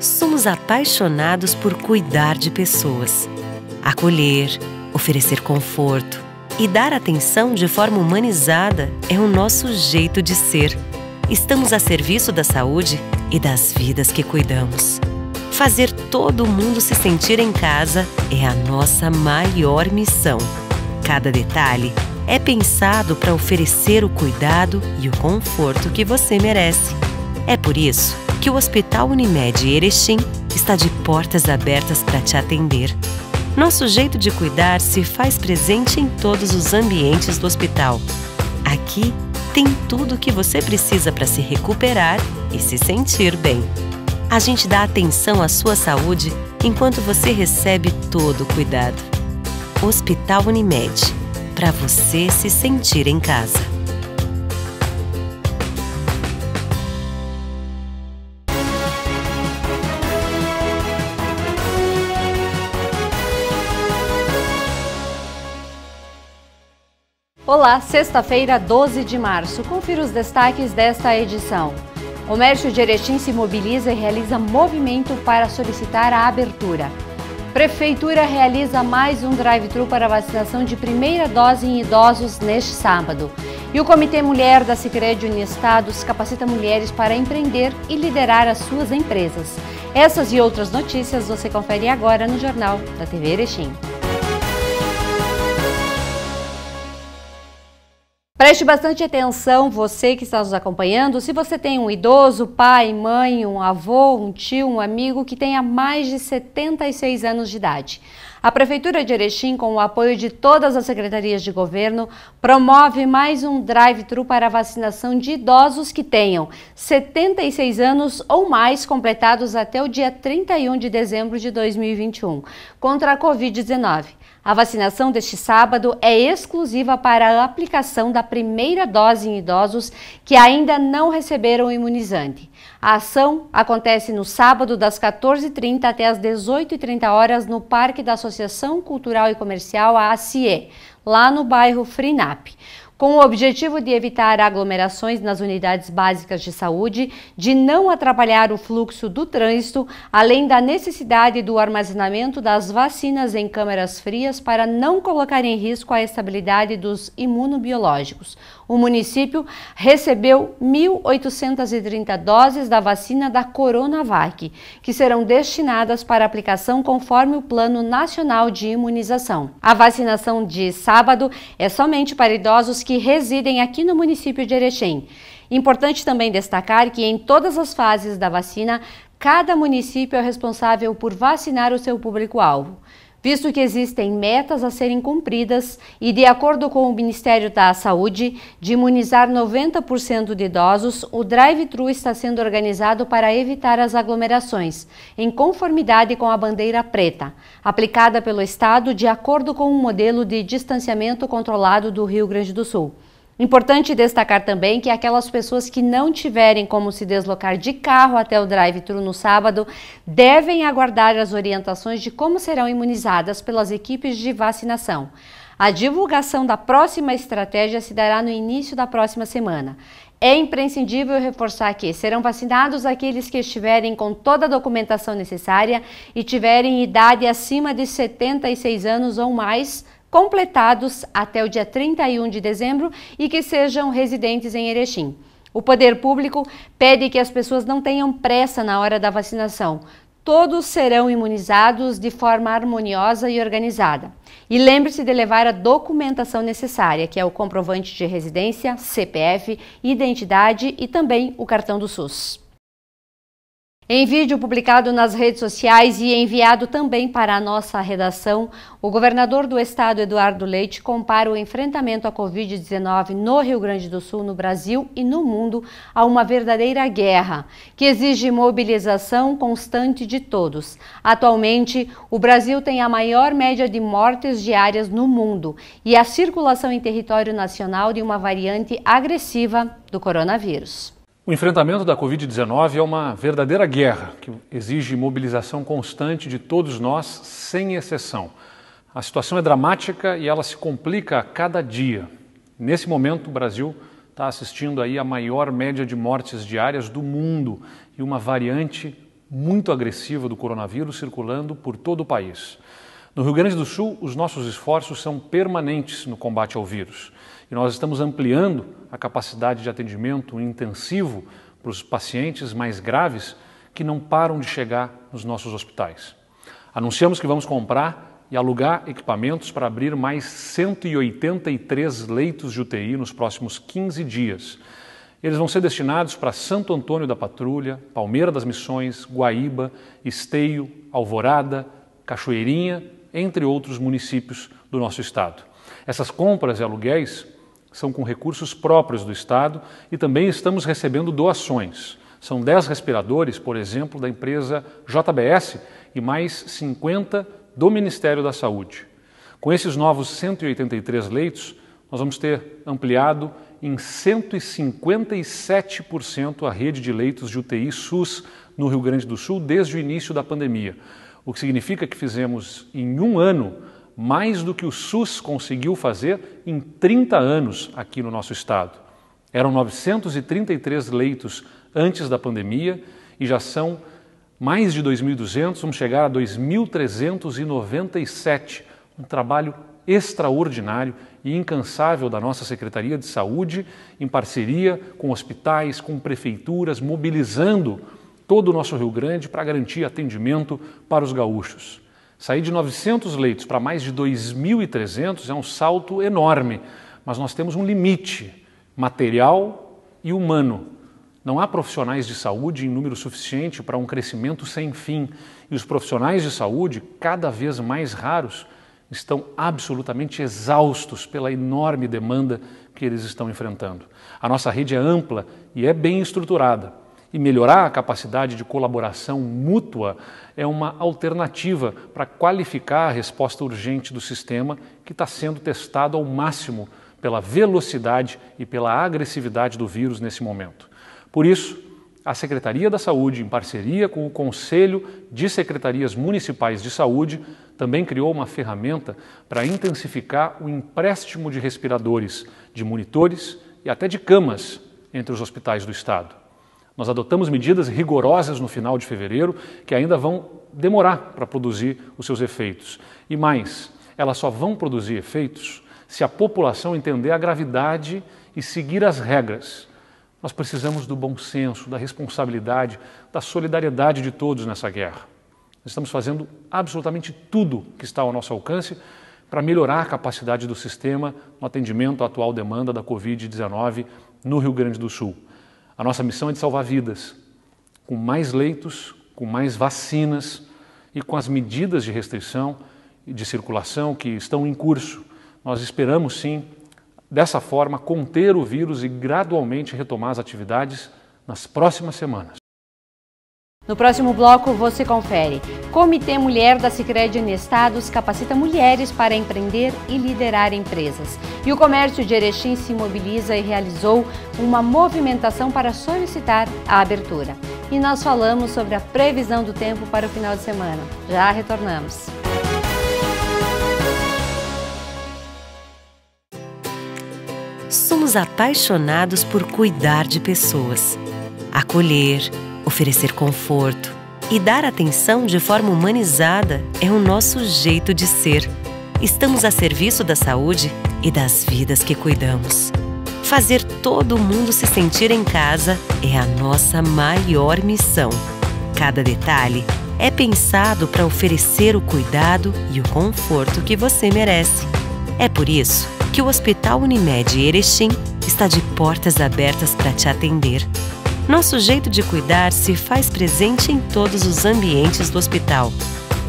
somos apaixonados por cuidar de pessoas, acolher, oferecer conforto e dar atenção de forma humanizada é o nosso jeito de ser. Estamos a serviço da saúde e das vidas que cuidamos. Fazer todo mundo se sentir em casa é a nossa maior missão. Cada detalhe é pensado para oferecer o cuidado e o conforto que você merece. É por isso que o Hospital Unimed Erechim está de portas abertas para te atender. Nosso jeito de cuidar se faz presente em todos os ambientes do hospital. Aqui tem tudo o que você precisa para se recuperar e se sentir bem. A gente dá atenção à sua saúde enquanto você recebe todo o cuidado. Hospital Unimed para você se sentir em casa. Olá, sexta-feira, 12 de março. Confira os destaques desta edição. comércio de Erechim se mobiliza e realiza movimento para solicitar a abertura. Prefeitura realiza mais um drive-thru para vacinação de primeira dose em idosos neste sábado. E o Comitê Mulher da Sicredi Uniestados capacita mulheres para empreender e liderar as suas empresas. Essas e outras notícias você confere agora no Jornal da TV Erechim. Preste bastante atenção, você que está nos acompanhando, se você tem um idoso, pai, mãe, um avô, um tio, um amigo que tenha mais de 76 anos de idade. A Prefeitura de Erechim, com o apoio de todas as secretarias de governo, promove mais um drive-thru para a vacinação de idosos que tenham 76 anos ou mais completados até o dia 31 de dezembro de 2021 contra a Covid-19. A vacinação deste sábado é exclusiva para a aplicação da primeira dose em idosos que ainda não receberam o imunizante. A ação acontece no sábado das 14h30 até as 18h30 horas no Parque da Associação Cultural e Comercial ACIE, lá no bairro Frinap com o objetivo de evitar aglomerações nas unidades básicas de saúde, de não atrapalhar o fluxo do trânsito, além da necessidade do armazenamento das vacinas em câmeras frias para não colocar em risco a estabilidade dos imunobiológicos. O município recebeu 1.830 doses da vacina da Coronavac, que serão destinadas para aplicação conforme o Plano Nacional de Imunização. A vacinação de sábado é somente para idosos que que residem aqui no município de Erechim. Importante também destacar que em todas as fases da vacina, cada município é responsável por vacinar o seu público-alvo visto que existem metas a serem cumpridas e, de acordo com o Ministério da Saúde, de imunizar 90% de idosos, o drive-thru está sendo organizado para evitar as aglomerações, em conformidade com a bandeira preta, aplicada pelo Estado de acordo com o um modelo de distanciamento controlado do Rio Grande do Sul. Importante destacar também que aquelas pessoas que não tiverem como se deslocar de carro até o drive-thru no sábado devem aguardar as orientações de como serão imunizadas pelas equipes de vacinação. A divulgação da próxima estratégia se dará no início da próxima semana. É imprescindível reforçar que serão vacinados aqueles que estiverem com toda a documentação necessária e tiverem idade acima de 76 anos ou mais completados até o dia 31 de dezembro e que sejam residentes em Erechim. O poder público pede que as pessoas não tenham pressa na hora da vacinação. Todos serão imunizados de forma harmoniosa e organizada. E lembre-se de levar a documentação necessária, que é o comprovante de residência, CPF, identidade e também o cartão do SUS. Em vídeo publicado nas redes sociais e enviado também para a nossa redação, o governador do estado, Eduardo Leite, compara o enfrentamento à Covid-19 no Rio Grande do Sul, no Brasil e no mundo a uma verdadeira guerra, que exige mobilização constante de todos. Atualmente, o Brasil tem a maior média de mortes diárias no mundo e a circulação em território nacional de uma variante agressiva do coronavírus. O enfrentamento da Covid-19 é uma verdadeira guerra que exige mobilização constante de todos nós, sem exceção. A situação é dramática e ela se complica a cada dia. Nesse momento, o Brasil está assistindo aí a maior média de mortes diárias do mundo e uma variante muito agressiva do coronavírus circulando por todo o país. No Rio Grande do Sul, os nossos esforços são permanentes no combate ao vírus e nós estamos ampliando a capacidade de atendimento intensivo para os pacientes mais graves que não param de chegar nos nossos hospitais. Anunciamos que vamos comprar e alugar equipamentos para abrir mais 183 leitos de UTI nos próximos 15 dias. Eles vão ser destinados para Santo Antônio da Patrulha, Palmeira das Missões, Guaíba, Esteio, Alvorada, Cachoeirinha, entre outros municípios do nosso estado. Essas compras e aluguéis são com recursos próprios do Estado e também estamos recebendo doações. São 10 respiradores, por exemplo, da empresa JBS e mais 50 do Ministério da Saúde. Com esses novos 183 leitos, nós vamos ter ampliado em 157% a rede de leitos de UTI SUS no Rio Grande do Sul desde o início da pandemia, o que significa que fizemos em um ano mais do que o SUS conseguiu fazer em 30 anos aqui no nosso estado. Eram 933 leitos antes da pandemia e já são mais de 2.200, vamos chegar a 2.397. Um trabalho extraordinário e incansável da nossa Secretaria de Saúde, em parceria com hospitais, com prefeituras, mobilizando todo o nosso Rio Grande para garantir atendimento para os gaúchos. Sair de 900 leitos para mais de 2.300 é um salto enorme, mas nós temos um limite material e humano. Não há profissionais de saúde em número suficiente para um crescimento sem fim, e os profissionais de saúde, cada vez mais raros, estão absolutamente exaustos pela enorme demanda que eles estão enfrentando. A nossa rede é ampla e é bem estruturada e melhorar a capacidade de colaboração mútua é uma alternativa para qualificar a resposta urgente do sistema que está sendo testado ao máximo pela velocidade e pela agressividade do vírus nesse momento. Por isso, a Secretaria da Saúde, em parceria com o Conselho de Secretarias Municipais de Saúde, também criou uma ferramenta para intensificar o empréstimo de respiradores, de monitores e até de camas entre os hospitais do Estado. Nós adotamos medidas rigorosas no final de fevereiro que ainda vão demorar para produzir os seus efeitos. E mais, elas só vão produzir efeitos se a população entender a gravidade e seguir as regras. Nós precisamos do bom senso, da responsabilidade, da solidariedade de todos nessa guerra. Nós estamos fazendo absolutamente tudo que está ao nosso alcance para melhorar a capacidade do sistema no atendimento à atual demanda da Covid-19 no Rio Grande do Sul. A nossa missão é de salvar vidas, com mais leitos, com mais vacinas e com as medidas de restrição e de circulação que estão em curso. Nós esperamos sim, dessa forma, conter o vírus e gradualmente retomar as atividades nas próximas semanas. No próximo bloco você confere. Comitê Mulher da Sicredi Estados capacita mulheres para empreender e liderar empresas. E o comércio de Erechim se mobiliza e realizou uma movimentação para solicitar a abertura. E nós falamos sobre a previsão do tempo para o final de semana. Já retornamos. Somos apaixonados por cuidar de pessoas, acolher, oferecer conforto e dar atenção de forma humanizada é o nosso jeito de ser. Estamos a serviço da saúde e das vidas que cuidamos. Fazer todo mundo se sentir em casa é a nossa maior missão. Cada detalhe é pensado para oferecer o cuidado e o conforto que você merece. É por isso que o Hospital Unimed Erechim está de portas abertas para te atender nosso jeito de cuidar se faz presente em todos os ambientes do hospital.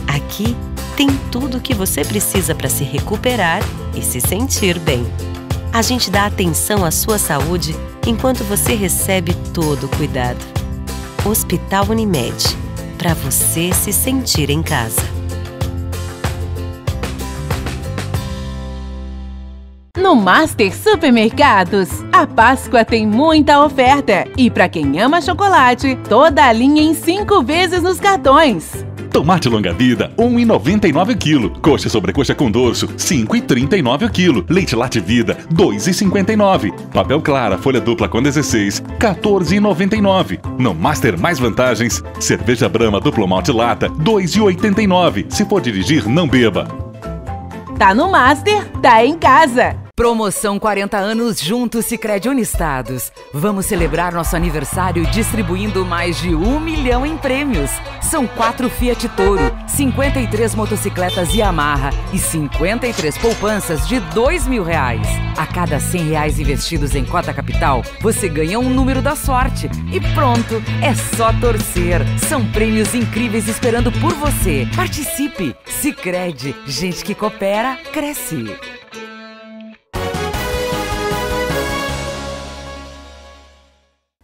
Aqui tem tudo o que você precisa para se recuperar e se sentir bem. A gente dá atenção à sua saúde enquanto você recebe todo o cuidado. Hospital Unimed para você se sentir em casa. no Master Supermercados. A Páscoa tem muita oferta e para quem ama chocolate, toda a linha em cinco vezes nos cartões. Tomate longa vida, 1,99 o quilo. Coxa sobrecoxa com dorso, 5,39 o quilo. Leite late vida, 2,59. Papel clara, folha dupla com 16, 14,99. No Master Mais Vantagens, cerveja Brama duplo malte lata, 2,89. Se for dirigir, não beba. Tá no Master, tá em casa. Promoção 40 anos juntos Sicredi Unistados. Vamos celebrar nosso aniversário distribuindo mais de um milhão em prêmios. São quatro Fiat Toro, 53 motocicletas Yamaha e 53 poupanças de dois mil reais. A cada 100 reais investidos em cota capital, você ganha um número da sorte. E pronto, é só torcer. São prêmios incríveis esperando por você. Participe. Sicredi, gente que coopera cresce.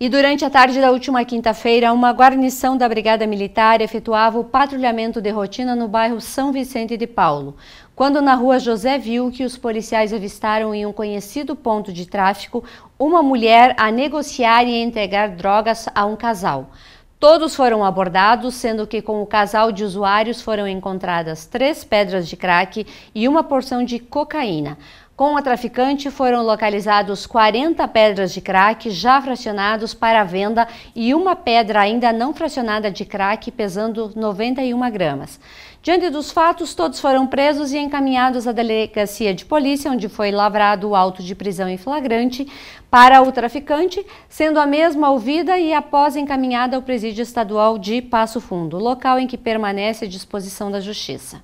E durante a tarde da última quinta-feira, uma guarnição da Brigada Militar efetuava o patrulhamento de rotina no bairro São Vicente de Paulo, quando na rua José viu que os policiais avistaram em um conhecido ponto de tráfico uma mulher a negociar e entregar drogas a um casal. Todos foram abordados, sendo que com o casal de usuários foram encontradas três pedras de crack e uma porção de cocaína. Com a traficante foram localizados 40 pedras de crack já fracionados para venda e uma pedra ainda não fracionada de crack pesando 91 gramas. Diante dos fatos, todos foram presos e encaminhados à delegacia de polícia, onde foi lavrado o auto de prisão em flagrante para o traficante, sendo a mesma ouvida e após encaminhada ao presídio estadual de Passo Fundo, local em que permanece à disposição da Justiça.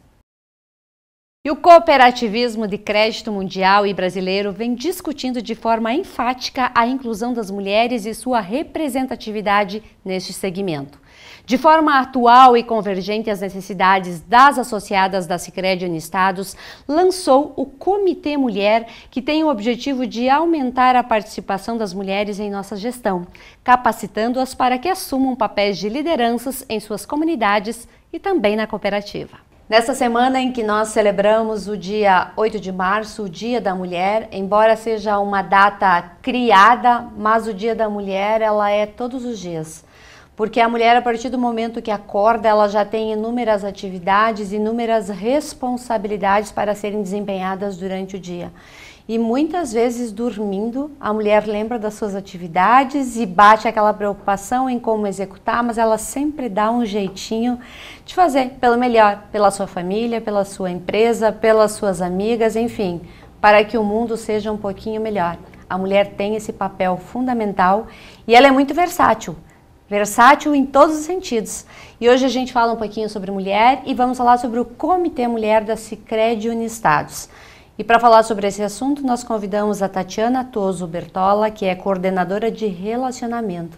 E o cooperativismo de crédito mundial e brasileiro vem discutindo de forma enfática a inclusão das mulheres e sua representatividade neste segmento. De forma atual e convergente às necessidades das associadas da Sicredi Unistados, lançou o Comitê Mulher, que tem o objetivo de aumentar a participação das mulheres em nossa gestão, capacitando-as para que assumam papéis de lideranças em suas comunidades e também na cooperativa. Nesta semana em que nós celebramos o dia 8 de março, o Dia da Mulher, embora seja uma data criada, mas o Dia da Mulher ela é todos os dias. Porque a mulher, a partir do momento que acorda, ela já tem inúmeras atividades, inúmeras responsabilidades para serem desempenhadas durante o dia e muitas vezes dormindo, a mulher lembra das suas atividades e bate aquela preocupação em como executar, mas ela sempre dá um jeitinho de fazer pelo melhor, pela sua família, pela sua empresa, pelas suas amigas, enfim, para que o mundo seja um pouquinho melhor. A mulher tem esse papel fundamental e ela é muito versátil. Versátil em todos os sentidos. E hoje a gente fala um pouquinho sobre mulher e vamos falar sobre o Comitê Mulher da Sicredi Unistados. Estados. E para falar sobre esse assunto, nós convidamos a Tatiana Toso Bertola, que é coordenadora de relacionamento.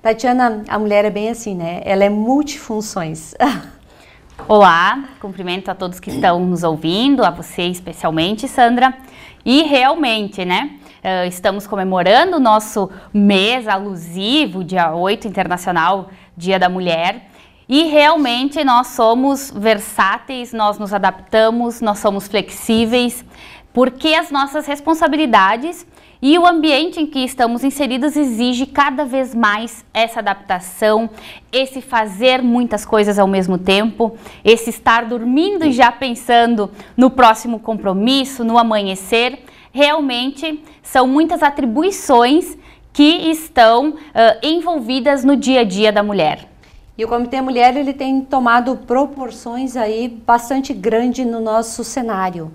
Tatiana, a mulher é bem assim, né? Ela é multifunções. Olá, cumprimento a todos que estão nos ouvindo, a você especialmente, Sandra. E realmente, né? Eh, estamos comemorando o nosso mês alusivo, dia 8 internacional, Dia da Mulher. E realmente nós somos versáteis, nós nos adaptamos, nós somos flexíveis, porque as nossas responsabilidades e o ambiente em que estamos inseridos exige cada vez mais essa adaptação, esse fazer muitas coisas ao mesmo tempo, esse estar dormindo e já pensando no próximo compromisso, no amanhecer. Realmente são muitas atribuições que estão uh, envolvidas no dia a dia da mulher. E o Comitê Mulher ele tem tomado proporções aí bastante grande no nosso cenário.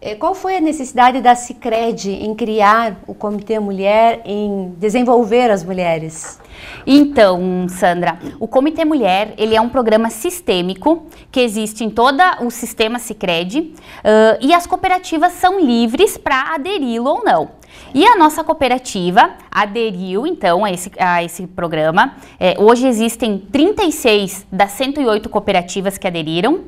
É, qual foi a necessidade da Cicred em criar o Comitê Mulher, em desenvolver as mulheres? Então, Sandra, o Comitê Mulher ele é um programa sistêmico que existe em todo o sistema Cicred uh, e as cooperativas são livres para aderi-lo ou não. E a nossa cooperativa aderiu então a esse, a esse programa. É, hoje existem 36 das 108 cooperativas que aderiram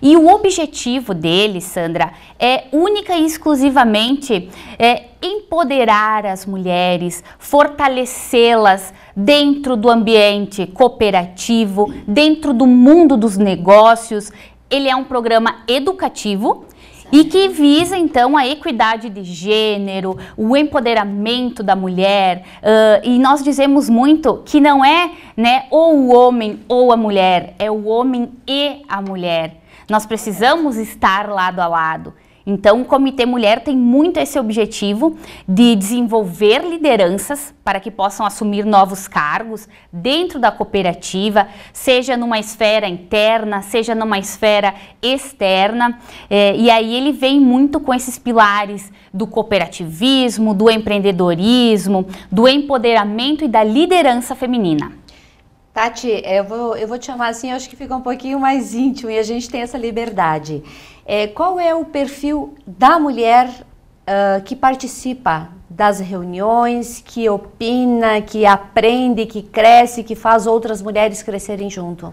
e o objetivo deles, Sandra, é única e exclusivamente é, empoderar as mulheres, fortalecê-las dentro do ambiente cooperativo, dentro do mundo dos negócios. Ele é um programa educativo e que visa então a equidade de gênero, o empoderamento da mulher. Uh, e nós dizemos muito que não é né, ou o homem ou a mulher, é o homem e a mulher. Nós precisamos estar lado a lado. Então, o Comitê Mulher tem muito esse objetivo de desenvolver lideranças para que possam assumir novos cargos dentro da cooperativa, seja numa esfera interna, seja numa esfera externa. É, e aí ele vem muito com esses pilares do cooperativismo, do empreendedorismo, do empoderamento e da liderança feminina. Tati, eu vou, eu vou te chamar assim, eu acho que fica um pouquinho mais íntimo e a gente tem essa liberdade. É, qual é o perfil da mulher uh, que participa das reuniões, que opina, que aprende, que cresce, que faz outras mulheres crescerem junto?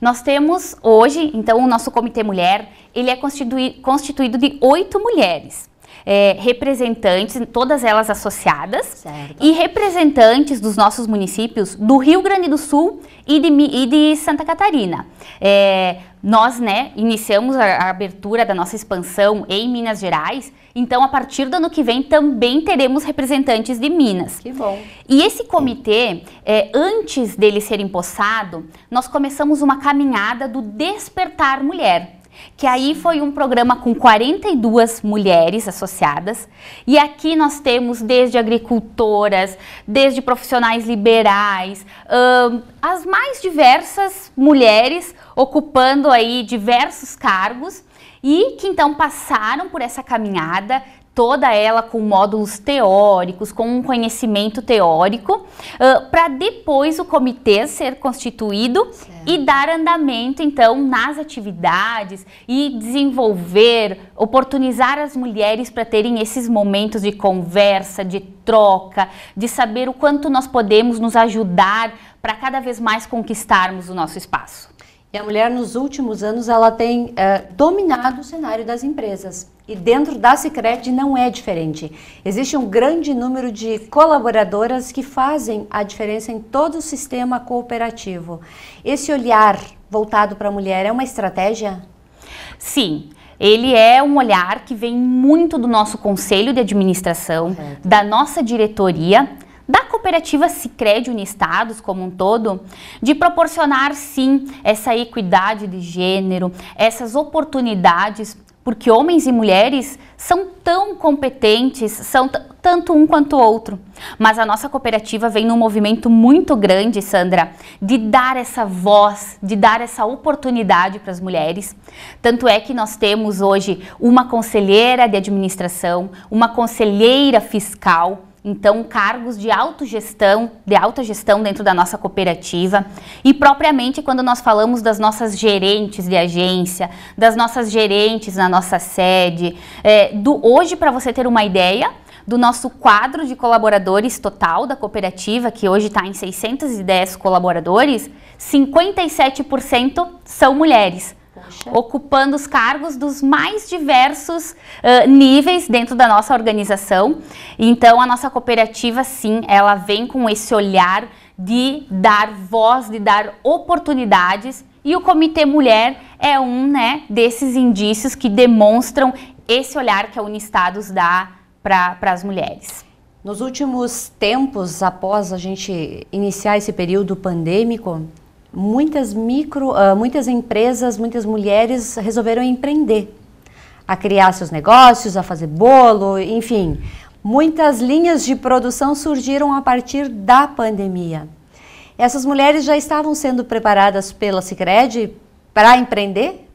Nós temos hoje, então, o nosso Comitê Mulher, ele é constituído de oito mulheres é, representantes, todas elas associadas, certo. e representantes dos nossos municípios do Rio Grande do Sul e de, e de Santa Catarina. É, nós, né, iniciamos a, a abertura da nossa expansão em Minas Gerais, então a partir do ano que vem também teremos representantes de Minas. Que bom. E esse comitê, é, antes dele ser empossado, nós começamos uma caminhada do Despertar Mulher que aí foi um programa com 42 mulheres associadas, e aqui nós temos desde agricultoras, desde profissionais liberais, hum, as mais diversas mulheres ocupando aí diversos cargos, e que então passaram por essa caminhada, toda ela com módulos teóricos, com um conhecimento teórico, uh, para depois o comitê ser constituído certo. e dar andamento, então, nas atividades e desenvolver, oportunizar as mulheres para terem esses momentos de conversa, de troca, de saber o quanto nós podemos nos ajudar para cada vez mais conquistarmos o nosso espaço. E a mulher, nos últimos anos, ela tem é, dominado o cenário das empresas. E dentro da Cicred não é diferente. Existe um grande número de colaboradoras que fazem a diferença em todo o sistema cooperativo. Esse olhar voltado para a mulher é uma estratégia? Sim. Ele é um olhar que vem muito do nosso conselho de administração, da nossa diretoria, da cooperativa Sicredi Unistados como um todo, de proporcionar sim essa equidade de gênero, essas oportunidades, porque homens e mulheres são tão competentes, são tanto um quanto o outro. Mas a nossa cooperativa vem num movimento muito grande, Sandra, de dar essa voz, de dar essa oportunidade para as mulheres. Tanto é que nós temos hoje uma conselheira de administração, uma conselheira fiscal, então, cargos de autogestão, de gestão dentro da nossa cooperativa. E propriamente quando nós falamos das nossas gerentes de agência, das nossas gerentes na nossa sede. É, do Hoje, para você ter uma ideia, do nosso quadro de colaboradores total da cooperativa, que hoje está em 610 colaboradores, 57% são mulheres. Poxa. ocupando os cargos dos mais diversos uh, níveis dentro da nossa organização. Então, a nossa cooperativa, sim, ela vem com esse olhar de dar voz, de dar oportunidades. E o Comitê Mulher é um né, desses indícios que demonstram esse olhar que a Unistados dá para as mulheres. Nos últimos tempos, após a gente iniciar esse período pandêmico, muitas micro, uh, muitas empresas, muitas mulheres resolveram empreender, a criar seus negócios, a fazer bolo, enfim, muitas linhas de produção surgiram a partir da pandemia. Essas mulheres já estavam sendo preparadas pela Sicredi para empreender?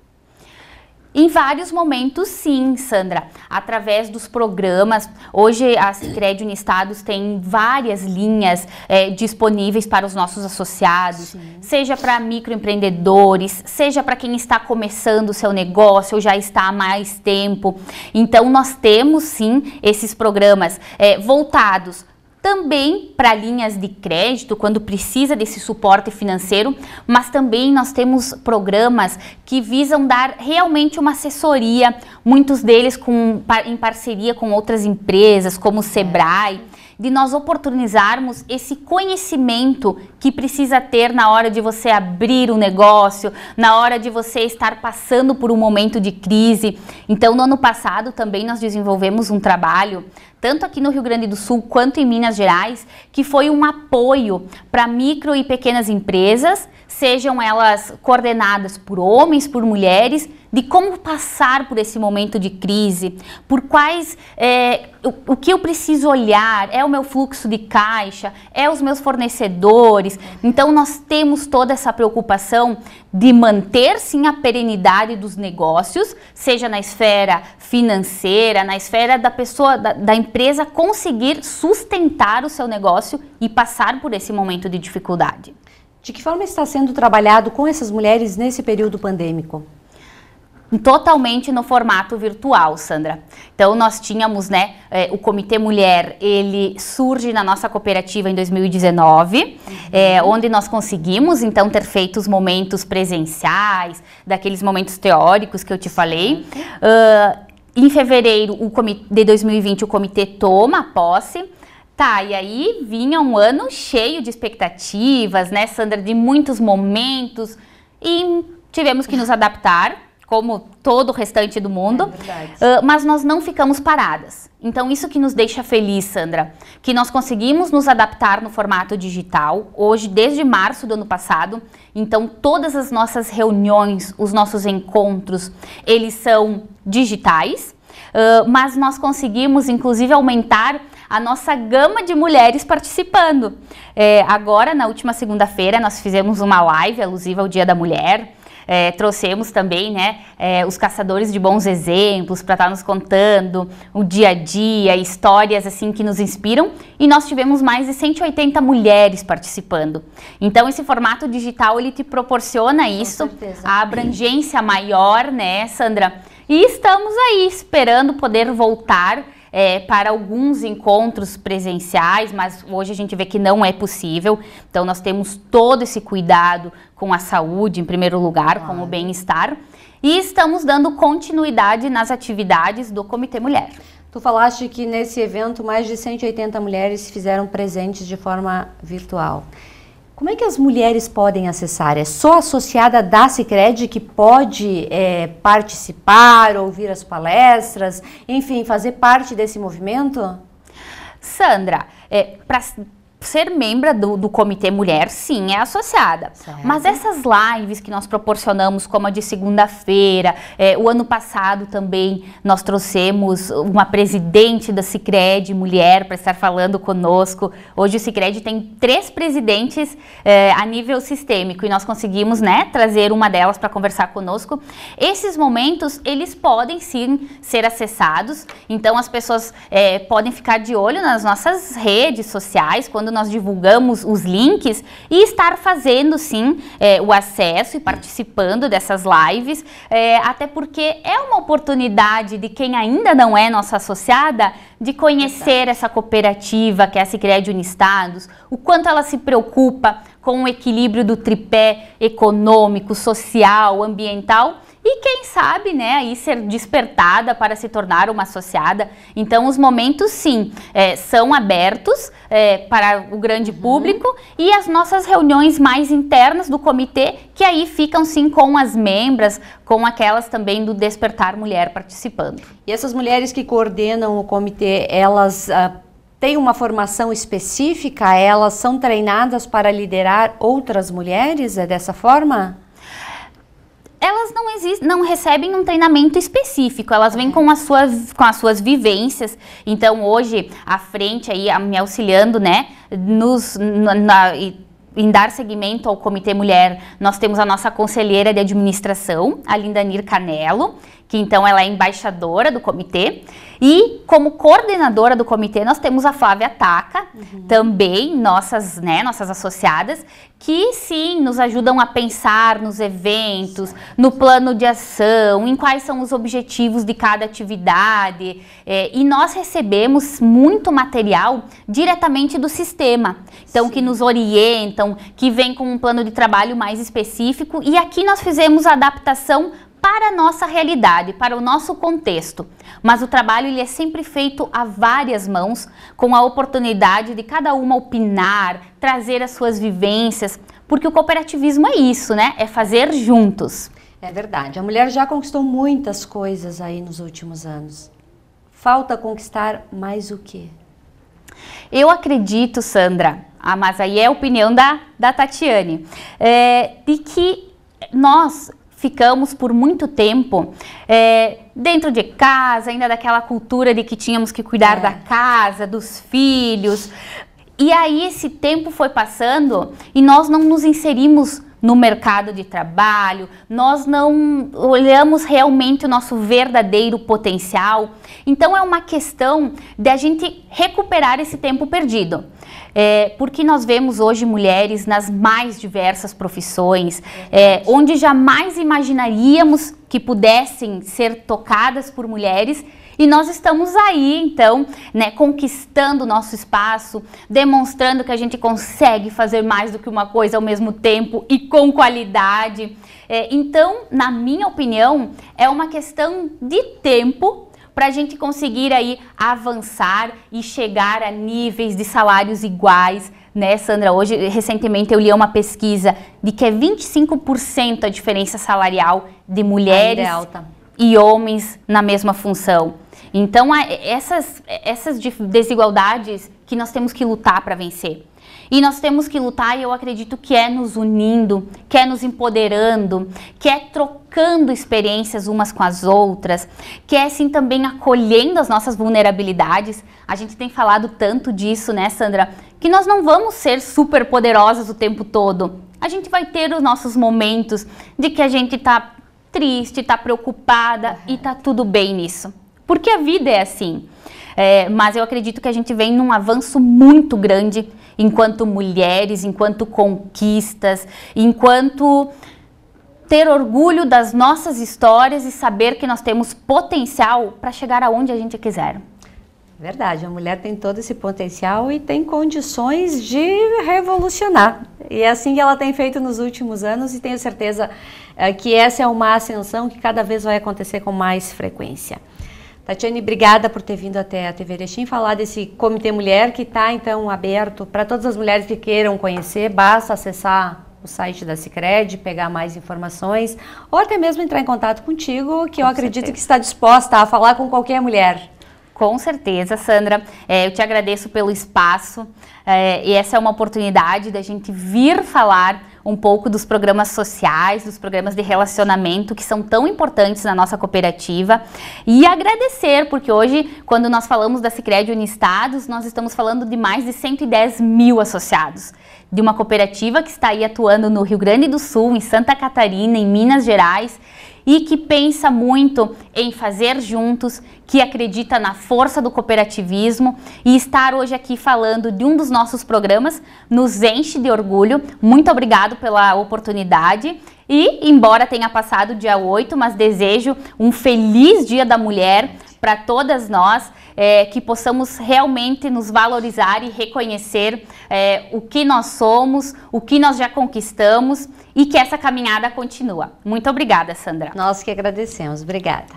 Em vários momentos, sim, Sandra, através dos programas. Hoje a Sicredi Unistados tem várias linhas é, disponíveis para os nossos associados, sim. seja para microempreendedores, seja para quem está começando o seu negócio ou já está há mais tempo. Então nós temos sim esses programas é, voltados também para linhas de crédito, quando precisa desse suporte financeiro, mas também nós temos programas que visam dar realmente uma assessoria, muitos deles com, em parceria com outras empresas, como o Sebrae. É de nós oportunizarmos esse conhecimento que precisa ter na hora de você abrir um negócio, na hora de você estar passando por um momento de crise. Então, no ano passado também nós desenvolvemos um trabalho tanto aqui no Rio Grande do Sul quanto em Minas Gerais, que foi um apoio para micro e pequenas empresas, sejam elas coordenadas por homens, por mulheres, de como passar por esse momento de crise, por quais é, o, o, que eu preciso olhar, é o meu fluxo de caixa, é os meus fornecedores. Então nós temos toda essa preocupação de manter sim a perenidade dos negócios, seja na esfera financeira, na esfera da pessoa, da, da empresa conseguir sustentar o seu negócio e passar por esse momento de dificuldade. De que forma está sendo trabalhado com essas mulheres nesse período pandêmico? totalmente no formato virtual, Sandra. Então nós tínhamos, né, é, o Comitê Mulher, ele surge na nossa cooperativa em 2019, uhum. É, onde nós conseguimos então ter feito os momentos presenciais, daqueles momentos teóricos que eu te falei. Uh, em fevereiro de 2020 o comitê toma posse. Tá, e aí vinha um ano cheio de expectativas, né, Sandra, de muitos momentos e tivemos que nos adaptar como todo o restante do mundo, é uh, mas nós não ficamos paradas. Então, isso que nos deixa feliz, Sandra, que nós conseguimos nos adaptar no formato digital, hoje, desde março do ano passado. Então, todas as nossas reuniões, os nossos encontros, eles são digitais, uh, mas nós conseguimos, inclusive, aumentar a nossa gama de mulheres participando. É, agora, na última segunda-feira, nós fizemos uma live alusiva ao Dia da Mulher é, trouxemos também né, é, os caçadores de bons exemplos para estar tá nos contando o dia a dia, histórias assim que nos inspiram e nós tivemos mais de 180 mulheres participando. Então esse formato digital ele te proporciona isso, a abrangência maior, né, Sandra? E estamos aí esperando poder voltar é, para alguns encontros presenciais, mas hoje a gente vê que não é possível. Então nós temos todo esse cuidado com a saúde em primeiro lugar, claro. com o bem-estar. E estamos dando continuidade nas atividades do Comitê Mulher. Tu falaste que nesse evento mais de 180 mulheres se fizeram presentes de forma virtual. Como é que as mulheres podem acessar? É só associada da Cicred que pode é, participar, ouvir as palestras, enfim, fazer parte desse movimento? Sandra, é, ser membro do, do, Comitê Mulher, sim, é associada. Certo. Mas essas lives que nós proporcionamos, como a de segunda-feira, é, o ano passado também nós trouxemos uma presidente da Cicred Mulher para estar falando conosco. Hoje o Cicred tem três presidentes é, a nível sistêmico e nós conseguimos né, trazer uma delas para conversar conosco. Esses momentos, eles podem sim ser acessados, então as pessoas é, podem ficar de olho nas nossas redes sociais, quando quando nós divulgamos os links e estar fazendo sim é, o acesso e participando dessas lives, é, até porque é uma oportunidade de quem ainda não é nossa associada de conhecer essa cooperativa que é a de Unistados, o quanto ela se preocupa com o equilíbrio do tripé econômico, social, ambiental e quem sabe, né, aí ser despertada para se tornar uma associada. Então, os momentos, sim, é, são abertos é, para o grande uhum. público e as nossas reuniões mais internas do comitê, que aí ficam, sim, com as membras, com aquelas também do Despertar Mulher participando. E essas mulheres que coordenam o comitê, elas... Ah, têm uma formação específica, elas são treinadas para liderar outras mulheres? É dessa forma? elas não existem, não recebem um treinamento específico, elas vêm com as suas, com as suas vivências. Então hoje à frente aí a, me auxiliando, né, nos na, na, em dar seguimento ao Comitê Mulher, nós temos a nossa conselheira de administração, a Lindanir Canelo, que então ela é embaixadora do comitê. E como coordenadora do comitê, nós temos a Flávia Taca, uhum. também nossas, né, nossas associadas, que sim nos ajudam a pensar nos eventos, no plano de ação, em quais são os objetivos de cada atividade. É, e nós recebemos muito material diretamente do sistema, então sim. que nos orientam, que vem com um plano de trabalho mais específico. E aqui nós fizemos a adaptação para a nossa realidade, para o nosso contexto. Mas o trabalho ele é sempre feito a várias mãos, com a oportunidade de cada uma opinar, trazer as suas vivências, porque o cooperativismo é isso, né? É fazer juntos. É verdade. A mulher já conquistou muitas coisas aí nos últimos anos. Falta conquistar mais o quê? Eu acredito, Sandra, ah, mas aí é a opinião da, da Tatiane, é, de que nós ficamos por muito tempo é, dentro de casa, ainda daquela cultura de que tínhamos que cuidar é. da casa, dos filhos. E aí esse tempo foi passando e nós não nos inserimos no mercado de trabalho, nós não olhamos realmente o nosso verdadeiro potencial. Então é uma questão de a gente recuperar esse tempo perdido é, porque nós vemos hoje mulheres nas mais diversas profissões, é, onde jamais imaginaríamos que pudessem ser tocadas por mulheres. E nós estamos aí, então, né, conquistando o nosso espaço, demonstrando que a gente consegue fazer mais do que uma coisa ao mesmo tempo e com qualidade. É, então, na minha opinião, é uma questão de tempo para a gente conseguir aí avançar e chegar a níveis de salários iguais, né, Sandra? Hoje, recentemente, eu li uma pesquisa de que é 25% a diferença salarial de mulheres é e homens na mesma função. Então, essas, essas desigualdades que nós temos que lutar para vencer. E nós temos que lutar, e eu acredito que é nos unindo, que é nos empoderando, que é trocando experiências umas com as outras, que é sim também acolhendo as nossas vulnerabilidades. A gente tem falado tanto disso, né, Sandra? Que nós não vamos ser super poderosas o tempo todo. A gente vai ter os nossos momentos de que a gente tá triste, tá preocupada uhum. e tá tudo bem nisso. Porque a vida é assim. É, mas eu acredito que a gente vem num avanço muito grande enquanto mulheres, enquanto conquistas, enquanto ter orgulho das nossas histórias e saber que nós temos potencial para chegar aonde a gente quiser. Verdade, a mulher tem todo esse potencial e tem condições de revolucionar. E é assim que ela tem feito nos últimos anos e tenho certeza é, que essa é uma ascensão que cada vez vai acontecer com mais frequência. Tatiane, obrigada por ter vindo até a TV Erechim falar desse Comitê Mulher que está, então, aberto para todas as mulheres que queiram conhecer. Basta acessar o site da Cicred, pegar mais informações, ou até mesmo entrar em contato contigo, que com eu acredito certeza. que está disposta a falar com qualquer mulher. Com certeza, Sandra. É, eu te agradeço pelo espaço é, e essa é uma oportunidade da gente vir falar um pouco dos programas sociais, dos programas de relacionamento que são tão importantes na nossa cooperativa e agradecer, porque hoje, quando nós falamos da Sicredi Unistados, nós estamos falando de mais de 110 mil associados de uma cooperativa que está aí atuando no Rio Grande do Sul, em Santa Catarina, em Minas Gerais e que pensa muito em fazer juntos, que acredita na força do cooperativismo e estar hoje aqui falando de um dos nossos programas nos enche de orgulho. Muito obrigado pela oportunidade. E, embora tenha passado dia 8, mas desejo um feliz Dia da Mulher para todas nós, é, que possamos realmente nos valorizar e reconhecer é, o que nós somos, o que nós já conquistamos e que essa caminhada continua. Muito obrigada, Sandra. Nós que agradecemos. Obrigada.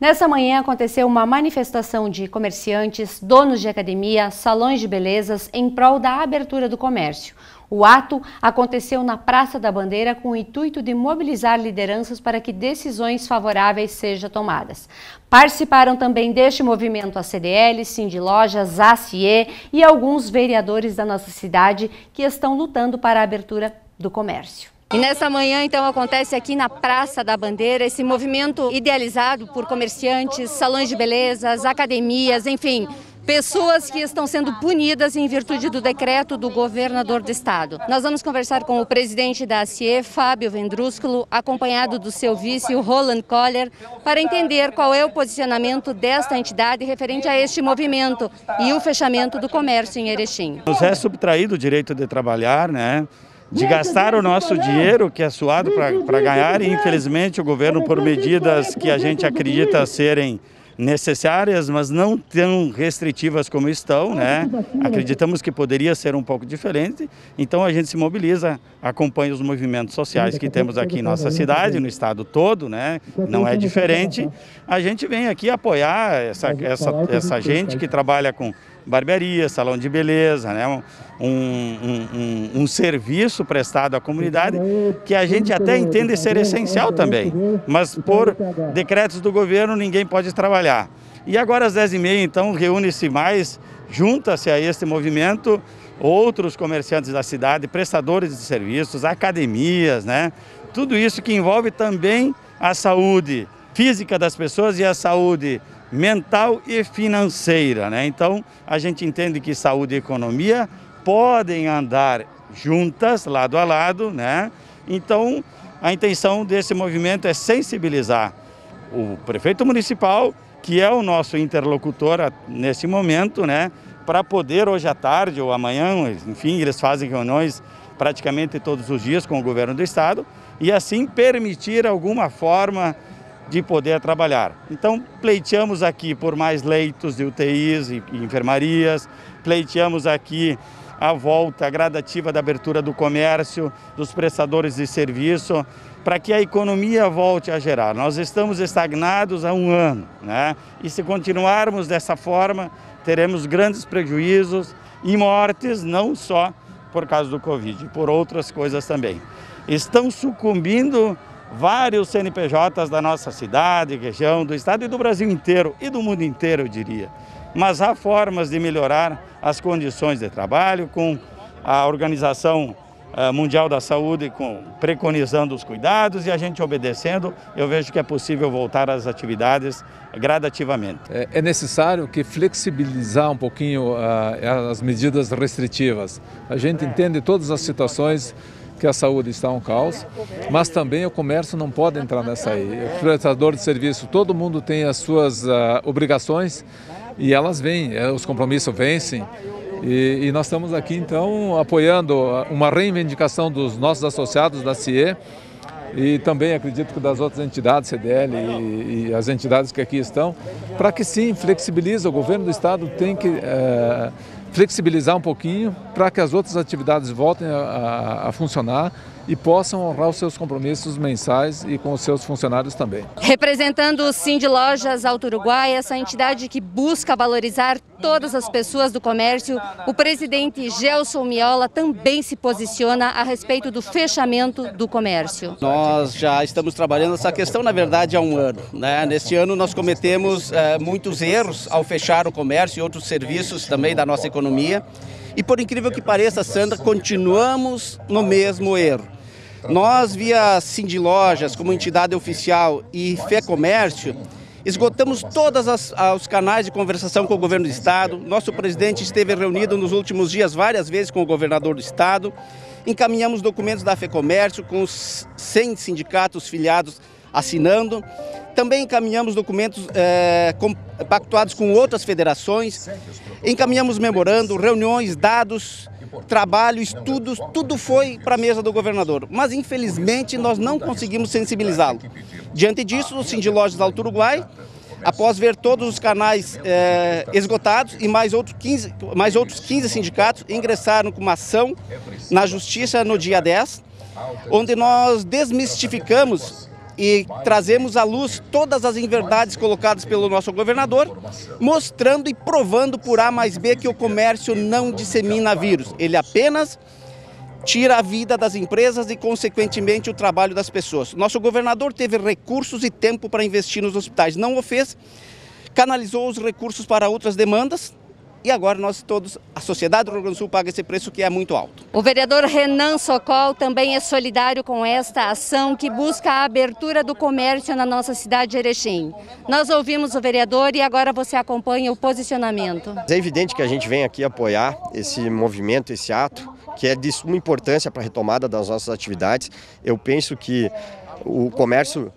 Nessa manhã aconteceu uma manifestação de comerciantes, donos de academia, salões de belezas em prol da abertura do comércio. O ato aconteceu na Praça da Bandeira com o intuito de mobilizar lideranças para que decisões favoráveis sejam tomadas. Participaram também deste movimento a CDL, Cindy Lojas, ACE e alguns vereadores da nossa cidade que estão lutando para a abertura do comércio. E nessa manhã, então, acontece aqui na Praça da Bandeira esse movimento idealizado por comerciantes, salões de belezas, academias, enfim, pessoas que estão sendo punidas em virtude do decreto do governador do estado. Nós vamos conversar com o presidente da ACE, Fábio Vendrúsculo, acompanhado do seu vice, o Roland Coller, para entender qual é o posicionamento desta entidade referente a este movimento e o fechamento do comércio em Erechim. Nos é subtraído o direito de trabalhar, né? de gastar o nosso dinheiro, que é suado para ganhar, e infelizmente o governo, por é, medidas que a gente é acredita serem necessárias, mas não tão restritivas como estão, né? Acreditamos que poderia ser um pouco diferente, então a gente se mobiliza, acompanha os movimentos sociais que tá temos aqui em tá nossa tá cidade, no estado todo, né? Não é diferente. A gente vem aqui apoiar essa, essa, essa gente que trabalha com barbearia, salão de beleza, né? um, um, um, um serviço prestado à comunidade que a gente até entende ser essencial também, mas por decretos do governo ninguém pode trabalhar. E agora às 10h30, então, reúne-se mais, junta-se a este movimento outros comerciantes da cidade, prestadores de serviços, academias, né? Tudo isso que envolve também a saúde, física das pessoas e a saúde mental e financeira. Né? Então, a gente entende que saúde e economia podem andar juntas, lado a lado. Né? Então, a intenção desse movimento é sensibilizar o prefeito municipal, que é o nosso interlocutor nesse momento, né? para poder hoje à tarde ou amanhã, enfim, eles fazem reuniões praticamente todos os dias com o governo do estado, e assim permitir alguma forma de poder trabalhar. Então, pleiteamos aqui por mais leitos de UTIs e, enfermarias, pleiteamos aqui a volta gradativa da abertura do comércio, dos prestadores de serviço, para que a economia volte a gerar. Nós estamos estagnados há um ano, né? E se continuarmos dessa forma, teremos grandes prejuízos e mortes, não só por causa do Covid, por outras coisas também. Estão sucumbindo vários CNPJs da nossa cidade, região, do estado e do Brasil inteiro e do mundo inteiro, eu diria. Mas há formas de melhorar as condições de trabalho com a Organização eh, Mundial da Saúde com, preconizando os cuidados e a gente obedecendo, eu vejo que é possível voltar às atividades gradativamente. É, é necessário que flexibilizar um pouquinho uh, as medidas restritivas. A gente é. entende todas as situações que a saúde está um caos, mas também o comércio não pode entrar nessa aí. O prestador de serviço, todo mundo tem as suas uh, obrigações e elas vêm, é, os compromissos vencem. E, e, nós estamos aqui então apoiando ah, uma reivindicação dos nossos associados da CIE e também acredito que das outras entidades, CDL e, e as entidades que aqui estão, para que sim, flexibilize, o governo do estado tem que... Uh, flexibilizar um pouquinho para que as outras atividades voltem a, a, funcionar e possam honrar os seus compromissos mensais e com os seus funcionários também. Representando o Sim de Lojas Alto Uruguai, essa entidade que busca valorizar todas as pessoas do comércio, o presidente Gelson Miola também se posiciona a respeito do fechamento do comércio. Nós já estamos trabalhando essa questão, na verdade, há um ano. Né? Neste ano nós cometemos é, muitos erros ao fechar o comércio e outros serviços também da nossa economia. E por incrível que pareça, Sandra, continuamos no mesmo erro. Nós, via Cindy Lojas, como entidade oficial e Fé Comércio, Esgotamos todos os canais de conversação com o governo do Estado. Nosso presidente esteve reunido nos últimos dias várias vezes com o governador do Estado. Encaminhamos documentos da Comércio com os 100 sindicatos filiados assinando. Também encaminhamos documentos é, com, pactuados com outras federações, encaminhamos memorando, reuniões, dados, trabalho, estudos, tudo foi para a mesa do governador. Mas, infelizmente, nós não conseguimos sensibilizá-lo. Diante disso, o Cindy Lojas Alto Uruguai, após ver todos os canais é, esgotados e mais outros, 15, mais outros 15 sindicatos ingressaram com uma ação na Justiça no dia 10, onde nós desmistificamos e trazemos à luz todas as inverdades colocadas pelo nosso governador, mostrando e provando por A mais B que o comércio não dissemina vírus, ele apenas tira a vida das empresas e, consequentemente, o trabalho das pessoas. Nosso governador teve recursos e tempo para investir nos hospitais, não o fez, canalizou os recursos para outras demandas, e agora nós todos, a sociedade do Rio Grande do Sul paga esse preço que é muito alto. O vereador Renan Socol também é solidário com esta ação que busca a abertura do comércio na nossa cidade de Erechim. Nós ouvimos o vereador e agora você acompanha o posicionamento. É evidente que a gente vem aqui apoiar esse movimento, esse ato, que é de suma importância para a retomada das nossas atividades. Eu penso que o comércio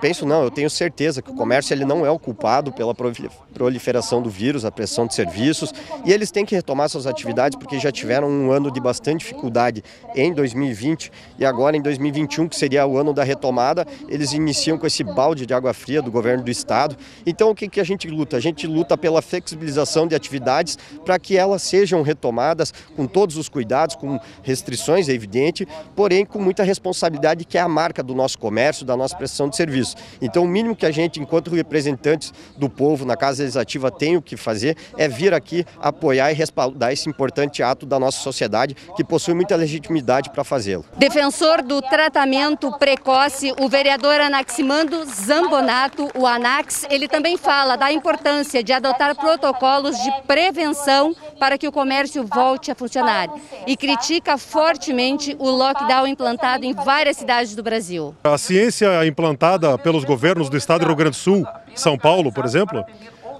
penso não, eu tenho certeza que o comércio ele não é o culpado pela proliferação do vírus, a pressão de serviços, e eles têm que retomar suas atividades porque já tiveram um ano de bastante dificuldade em 2020 e agora em 2021, que seria o ano da retomada, eles iniciam com esse balde de água fria do governo do estado. Então o que, que a gente luta? A gente luta pela flexibilização de atividades para que elas sejam retomadas com todos os cuidados, com restrições, é evidente, porém com muita responsabilidade que é a marca do nosso comércio, da nossa pressão de serviços serviço. Então, o mínimo que a gente, enquanto representantes do povo na Casa Legislativa, tem o que fazer é vir aqui apoiar e respaldar esse importante ato da nossa sociedade, que possui muita legitimidade para fazê-lo. Defensor do tratamento precoce, o vereador Anaximando Zambonato, o Anax, ele também fala da importância de adotar protocolos de prevenção para que o comércio volte a funcionar e critica fortemente o lockdown implantado em várias cidades do Brasil. A ciência implantada pelos governos do estado do Rio Grande do Sul, São Paulo, por exemplo,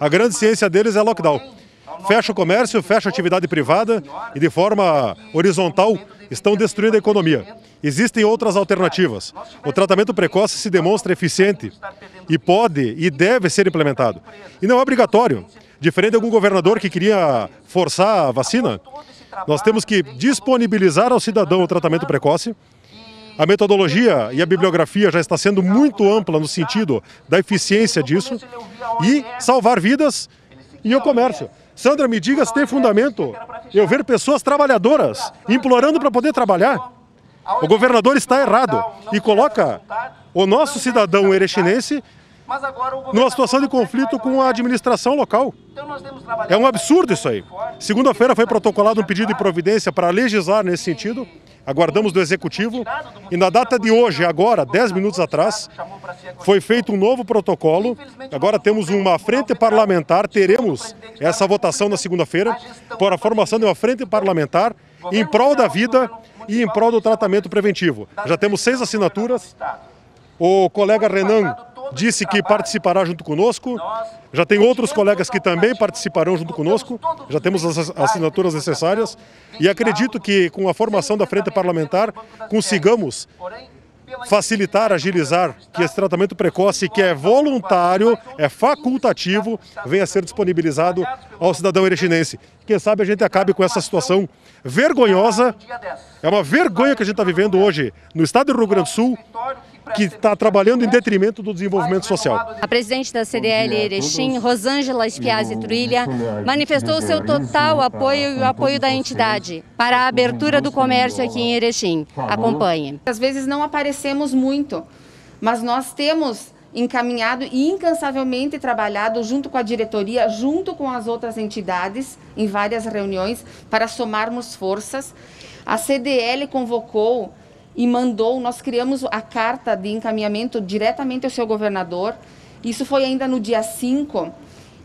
a grande ciência deles é lockdown. Fecha o comércio, fecha a atividade privada e de forma horizontal estão destruindo a economia. Existem outras alternativas. O tratamento precoce se demonstra eficiente e pode e deve ser implementado. E não é obrigatório. Diferente de algum governador que queria forçar a vacina, nós temos que disponibilizar ao cidadão o tratamento precoce, a metodologia e a bibliografia já está sendo muito ampla no sentido da eficiência disso e salvar vidas e o comércio. Sandra, me diga se tem fundamento eu ver pessoas trabalhadoras implorando para poder trabalhar. O governador está errado e coloca o nosso cidadão erechinense numa situação de conflito com a administração local. É um absurdo isso aí. Segunda-feira foi protocolado um pedido de providência para legislar nesse sentido aguardamos do Executivo e na data de hoje, agora, 10 minutos atrás, foi feito um novo protocolo. Agora temos uma frente parlamentar, teremos essa votação na segunda-feira, para a formação de uma frente parlamentar em prol da vida e em prol do tratamento preventivo. Já temos seis assinaturas. O colega Renan disse que participará junto conosco. Já tem outros colegas que também participarão junto conosco. Já temos as assinaturas necessárias. E acredito que com a formação da Frente Parlamentar consigamos facilitar, agilizar que esse tratamento precoce, que é voluntário, é facultativo, venha a ser disponibilizado ao cidadão erechinense. Quem sabe a gente acabe com essa situação vergonhosa. É uma vergonha que a gente está vivendo hoje no estado do Rio Grande do Sul que está trabalhando em detrimento do desenvolvimento social. A presidente da CDL Erechim, Rosângela Espiazzi Trilha, manifestou seu total tá apoio e o apoio da entidade para a abertura do comércio aqui em Erechim. Acompanhe. Às vezes não aparecemos muito, mas nós temos encaminhado e incansavelmente trabalhado junto com a diretoria, junto com as outras entidades, em várias reuniões, para somarmos forças. A CDL convocou e mandou, nós criamos a carta de encaminhamento diretamente ao seu governador. Isso foi ainda no dia 5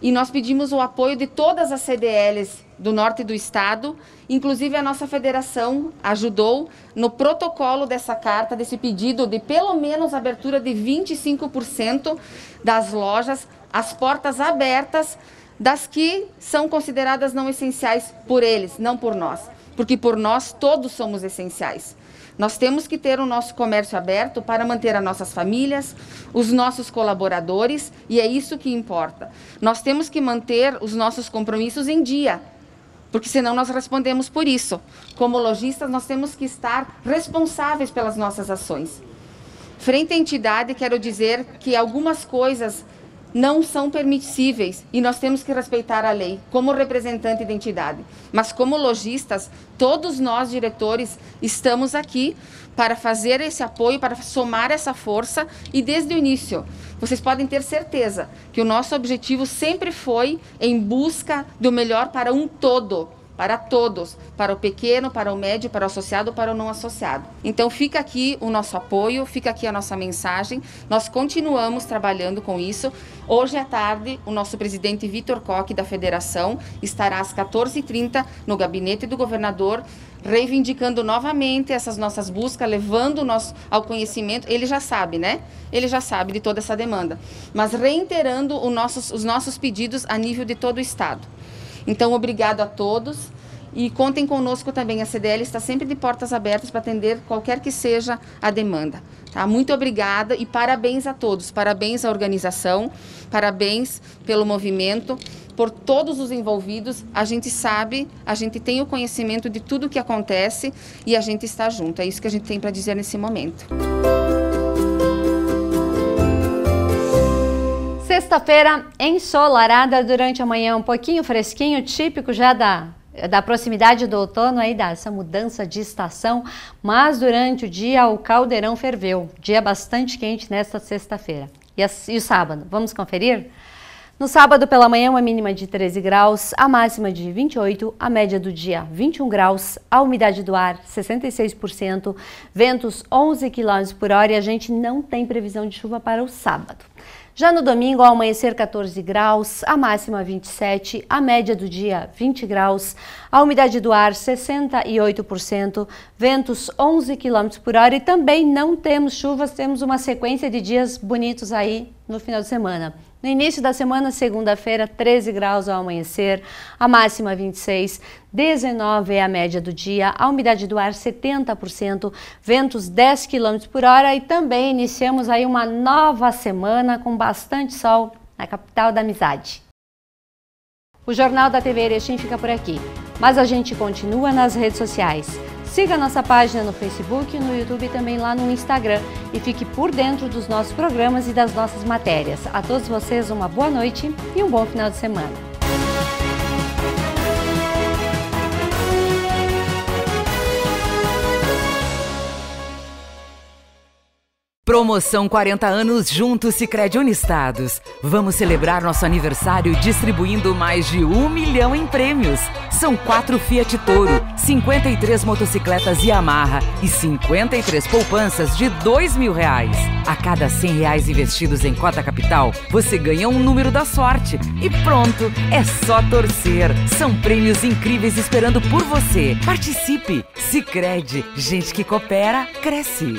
e nós pedimos o apoio de todas as CDLs do norte do estado, inclusive a nossa federação ajudou no protocolo dessa carta, desse pedido de pelo menos abertura de 25% das lojas, as portas abertas das que são consideradas não essenciais por eles, não por nós, porque por nós todos somos essenciais. Nós temos que ter o nosso comércio aberto para manter as nossas famílias, os nossos colaboradores, e é isso que importa. Nós temos que manter os nossos compromissos em dia, porque senão nós respondemos por isso. Como lojistas, nós temos que estar responsáveis pelas nossas ações. Frente à entidade, quero dizer que algumas coisas não são permissíveis e nós temos que respeitar a lei como representante de entidade. Mas como lojistas, todos nós diretores estamos aqui para fazer esse apoio, para somar essa força e desde o início, vocês podem ter certeza que o nosso objetivo sempre foi em busca do melhor para um todo para todos, para o pequeno, para o médio, para o associado, para o não associado. Então fica aqui o nosso apoio, fica aqui a nossa mensagem. Nós continuamos trabalhando com isso. Hoje à tarde, o nosso presidente Vitor Koch da federação estará às 14h30 no gabinete do governador reivindicando novamente essas nossas buscas, levando nós ao conhecimento. Ele já sabe, né? Ele já sabe de toda essa demanda. Mas reiterando nossos, os nossos pedidos a nível de todo o Estado. Então, obrigado a todos. E contem conosco também, a CDL está sempre de portas abertas para atender qualquer que seja a demanda. Tá? Muito obrigada e parabéns a todos. Parabéns à organização, parabéns pelo movimento, por todos os envolvidos. A gente sabe, a gente tem o conhecimento de tudo o que acontece e a gente está junto. É isso que a gente tem para dizer nesse momento. Sexta-feira ensolarada durante a manhã, um pouquinho fresquinho, típico já da da proximidade do outono aí dessa mudança de estação, mas durante o dia o caldeirão ferveu. Dia bastante quente nesta sexta-feira. E, e, o sábado, vamos conferir? No sábado pela manhã, uma mínima de 13 graus, a máxima de 28, a média do dia 21 graus, a umidade do ar 66%, ventos 11 km por hora e a gente não tem previsão de chuva para o sábado. Já no domingo, ao amanhecer 14 graus, a máxima 27, a média do dia 20 graus, a umidade do ar 68%, ventos 11 km por hora e também não temos chuvas, temos uma sequência de dias bonitos aí no final de semana. No início da semana, segunda-feira, 13 graus ao amanhecer, a máxima 26, 19 é a média do dia, a umidade do ar 70%, ventos 10 km por hora e também iniciamos aí uma nova semana com bastante sol na capital da amizade. O Jornal da TV Erechim fica por aqui, mas a gente continua nas redes sociais. Siga nossa página no Facebook, no YouTube e também lá no Instagram e fique por dentro dos nossos programas e das nossas matérias. A todos vocês uma boa noite e um bom final de semana. Promoção 40 anos junto Sicredi Unistados. Vamos celebrar nosso aniversário distribuindo mais de um milhão em prêmios. São quatro Fiat Toro, 53 motocicletas Yamaha e 53 poupanças de dois mil reais. A cada 100 reais investidos em cota capital, você ganha um número da sorte. E pronto, é só torcer. São prêmios incríveis esperando por você. Participe. Sicredi, gente que coopera cresce.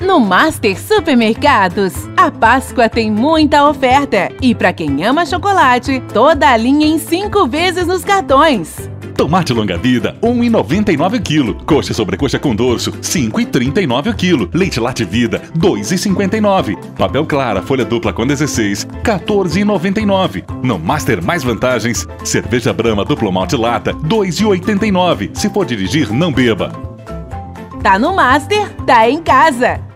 No Master Supermercados, a Páscoa tem muita oferta e para quem ama chocolate, toda a linha em 5 vezes nos cartões. Tomate longa vida, 1,99 o quilo. Coxa sobrecoxa com dorso, 5,39 o quilo. Leite late vida, 2,59. Papel clara, folha dupla com 16, 14,99. No Master Mais Vantagens, cerveja Brama duplo malte lata, 2,89. Se for dirigir, não beba. Tá no Master, tá em casa.